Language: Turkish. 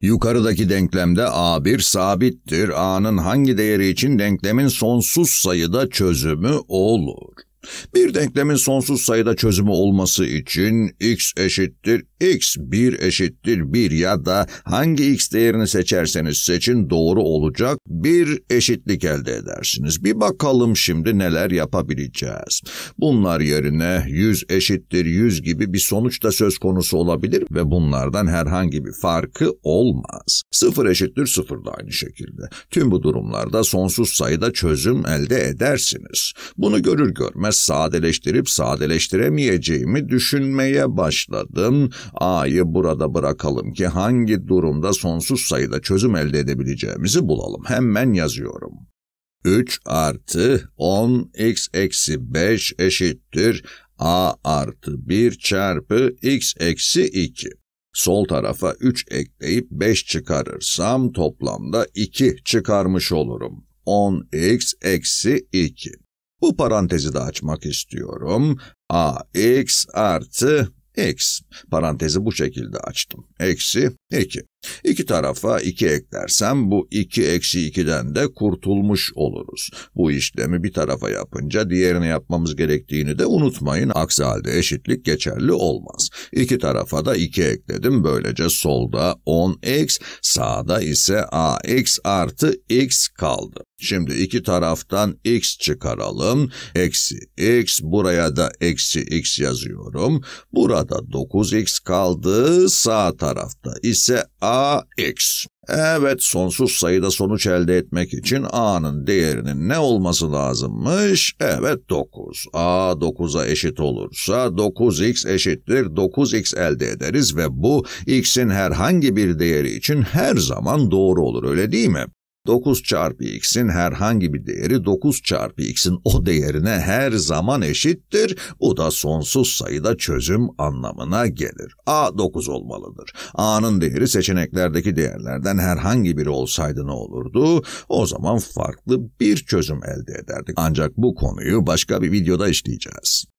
Yukarıdaki denklemde A1 sabittir. A'nın hangi değeri için denklemin sonsuz sayıda çözümü olur? Bir denklemin sonsuz sayıda çözümü olması için x eşittir x, 1 eşittir 1 ya da hangi x değerini seçerseniz seçin doğru olacak bir eşitlik elde edersiniz. Bir bakalım şimdi neler yapabileceğiz. Bunlar yerine 100 eşittir 100 gibi bir sonuç da söz konusu olabilir ve bunlardan herhangi bir farkı olmaz. 0 eşittir 0 da aynı şekilde. Tüm bu durumlarda sonsuz sayıda çözüm elde edersiniz. Bunu görür görmez sadeleştirip sadeleştiremeyeceğimi düşünmeye başladım. A'yı burada bırakalım ki hangi durumda sonsuz sayıda çözüm elde edebileceğimizi bulalım. Hemen yazıyorum. 3 artı 10 x eksi 5 eşittir a artı 1 çarpı x eksi 2. Sol tarafa 3 ekleyip 5 çıkarırsam toplamda 2 çıkarmış olurum. 10x eksi 2. Bu parantezi de açmak istiyorum. ax artı x. Parantezi bu şekilde açtım. Eksi Peki. iki tarafa iki eklersem bu iki eksi ikiden de kurtulmuş oluruz. Bu işlemi bir tarafa yapınca diğerini yapmamız gerektiğini de unutmayın. Aksi halde eşitlik geçerli olmaz. İki tarafa da iki ekledim. Böylece solda 10x, sağda ise ax artı x kaldı. Şimdi iki taraftan x çıkaralım. Eksi x, buraya da eksi x yazıyorum. Burada 9x kaldı. Sağ tarafta ise AX. Evet sonsuz sayıda sonuç elde etmek için A'nın değerinin ne olması lazımmış? Evet 9. A 9'a eşit olursa 9X eşittir 9X elde ederiz ve bu X'in herhangi bir değeri için her zaman doğru olur öyle değil mi? 9 çarpı x'in herhangi bir değeri 9 çarpı x'in o değerine her zaman eşittir. Bu da sonsuz sayıda çözüm anlamına gelir. a 9 olmalıdır. a'nın değeri seçeneklerdeki değerlerden herhangi biri olsaydı ne olurdu? O zaman farklı bir çözüm elde ederdik. Ancak bu konuyu başka bir videoda işleyeceğiz.